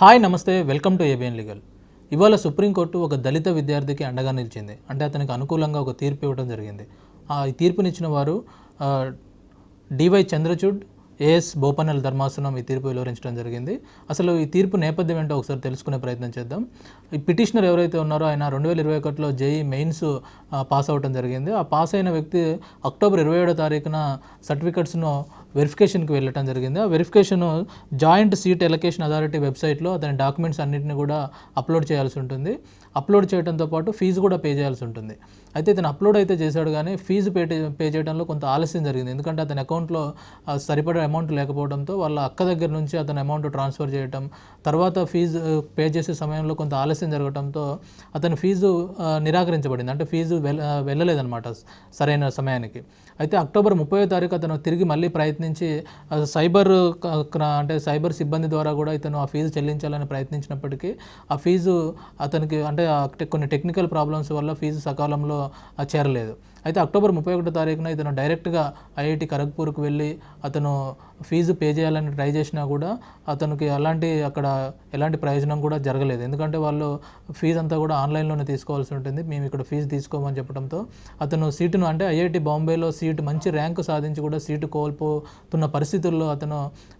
hi namaste welcome to ABN legal ఇవాళ Supreme Court ఒక దళిత విద్యార్థికి అండగా నిలిచింది అంటే అతనికి అనుకూలంగా ఒక తీర్పు ఇవ్వడం జరిగింది ఆ తీర్పునిచ్చిన వారు డివై చంద్రచూడ్ ఏఎస్ బోపనల్ ధర్మాసనం ఈ తీర్పు వెలువరించడం జరిగింది అసలు ఈ తీర్పు నేపథ్యం ఏంటో ఒకసారి తెలుసుకునే ప్రయత్నం చేద్దాం ఈ పిటిషనర్ ఎవరైతే ఉన్నారో ఆయన రెండు వేల ఇరవై ఒకటిలో జేఈ మెయిన్స్ పాస్ అవ్వడం జరిగింది ఆ పాస్ అయిన వ్యక్తి అక్టోబర్ ఇరవై ఏడో తారీఖున సర్టిఫికెట్స్ను వెరిఫికేషన్కి వెళ్ళటం జరిగింది ఆ verification joint seat allocation authority వెబ్సైట్లో అతని డాక్యుమెంట్స్ అన్నింటిని కూడా అప్లోడ్ చేయాల్సి ఉంటుంది అప్లోడ్ చేయడంతో పాటు ఫీజు కూడా పే చేయాల్సి ఉంటుంది అయితే ఇతను అప్లోడ్ అయితే చేశాడు కానీ ఫీజు పే పే చేయడంలో కొంత ఆలస్యం జరిగింది ఎందుకంటే అతని అకౌంట్లో సరిపడే అమౌంట్ లేకపోవడంతో వాళ్ళ అక్క దగ్గర నుంచి అతని అమౌంట్ ట్రాన్స్ఫర్ చేయటం తర్వాత ఫీజు పే చేసే సమయంలో కొంత ఆలస్యం జరగడంతో అతని ఫీజు నిరాకరించబడింది అంటే ఫీజు వెళ్ళ వెళ్ళలేదన్నమాట సరైన సమయానికి అయితే అక్టోబర్ ముప్పై తారీఖు అతను తిరిగి మళ్ళీ ప్రయత్నం ప్రయత్నించి సైబర్ అంటే సైబర్ సిబ్బంది ద్వారా కూడా ఇతను ఆ ఫీజు చెల్లించాలని ప్రయత్నించినప్పటికీ ఆ ఫీజు అతనికి అంటే కొన్ని టెక్నికల్ ప్రాబ్లమ్స్ వల్ల ఫీజు సకాలంలో చేరలేదు అయితే అక్టోబర్ ముప్పై ఒకటో తారీఖున ఇతను డైరెక్ట్గా ఐఐటి ఖరగ్పూర్కి వెళ్ళి అతను ఫీజు పే చేయాలని ట్రై చేసినా కూడా అతనికి అలాంటి అక్కడ ఎలాంటి ప్రయోజనం కూడా జరగలేదు ఎందుకంటే వాళ్ళు ఫీజు అంతా కూడా ఆన్లైన్లోనే తీసుకోవాల్సి ఉంటుంది మేము ఇక్కడ ఫీజు తీసుకోమని చెప్పడంతో అతను సీటును అంటే ఐఐటి బాంబేలో సీటు మంచి ర్యాంకు సాధించి కూడా సీటు కోల్పో తున్న పరిస్థితుల్లో అతను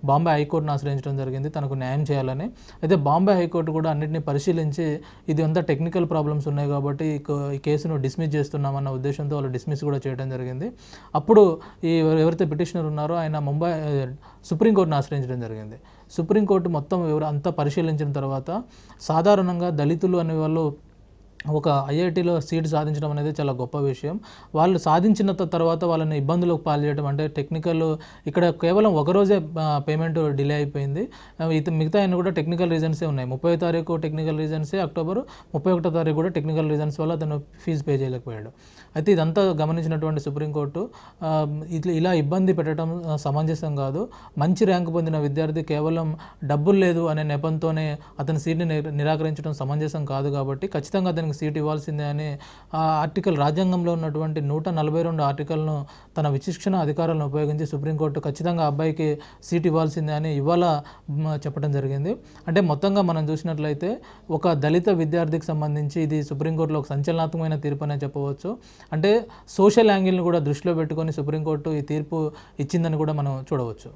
బాంబే హైకోర్టును ఆశ్రయించడం జరిగింది తనకు న్యాయం చేయాలని అయితే బాంబే హైకోర్టు కూడా అన్నింటినీ పరిశీలించి ఇది అంతా టెక్నికల్ ప్రాబ్లమ్స్ ఉన్నాయి కాబట్టి ఈ కేసును డిస్మిస్ చేస్తున్నామన్న ఉద్దేశంతో వాళ్ళు డిస్మిస్ కూడా చేయడం జరిగింది అప్పుడు ఈ ఎవరైతే పిటిషనర్ ఉన్నారో ఆయన ముంబై సుప్రీంకోర్టును ఆశ్రయించడం జరిగింది సుప్రీంకోర్టు మొత్తం ఎవరు అంతా పరిశీలించిన తర్వాత సాధారణంగా దళితులు అనే వాళ్ళు ఒక ఐఐటిలో సీట్ సాధించడం అనేది చాలా గొప్ప విషయం వాళ్ళు సాధించిన తర్వాత వాళ్ళని ఇబ్బందులకు పాల్చేయడం అంటే టెక్నికల్ ఇక్కడ కేవలం ఒకరోజే పేమెంట్ డిలే అయిపోయింది ఇది మిగతా అన్ని కూడా టెక్నికల్ రీజన్సే ఉన్నాయి ముప్పై తారీఖు టెక్నికల్ రీజన్సే అక్టోబర్ ముప్పై ఒకటో తారీఖు కూడా టెక్నికల్ రీజన్స్ వల్ల అతను ఫీజు పే చేయలేకపోయాడు అయితే ఇదంతా గమనించినటువంటి సుప్రీంకోర్టు ఇట్లా ఇలా ఇబ్బంది పెట్టడం సమంజసం కాదు మంచి ర్యాంకు పొందిన విద్యార్థి కేవలం డబ్బులు లేదు అనే నెపంతోనే అతని సీట్ని నిరాకరించడం సమంజసం కాదు కాబట్టి ఖచ్చితంగా అతనికి రాజ్యాంగ సీట్ ఇవ్వాల్సిందే అని ఆ ఆర్టికల్ రాజ్యాంగంలో ఉన్నటువంటి నూట నలభై రెండు ఆర్టికల్ను తన విచక్షణ అధికారాలను ఉపయోగించి సుప్రీంకోర్టు ఖచ్చితంగా అబ్బాయికి సీట్ ఇవ్వాల్సిందే అని ఇవాళ చెప్పడం జరిగింది అంటే మొత్తంగా మనం చూసినట్లయితే ఒక దళిత విద్యార్థికి సంబంధించి ఇది సుప్రీంకోర్టులో ఒక సంచలనాత్మకమైన తీర్పు అనే చెప్పవచ్చు అంటే సోషల్ యాంగిల్ని కూడా దృష్టిలో పెట్టుకొని సుప్రీంకోర్టు ఈ తీర్పు ఇచ్చిందని కూడా మనం చూడవచ్చు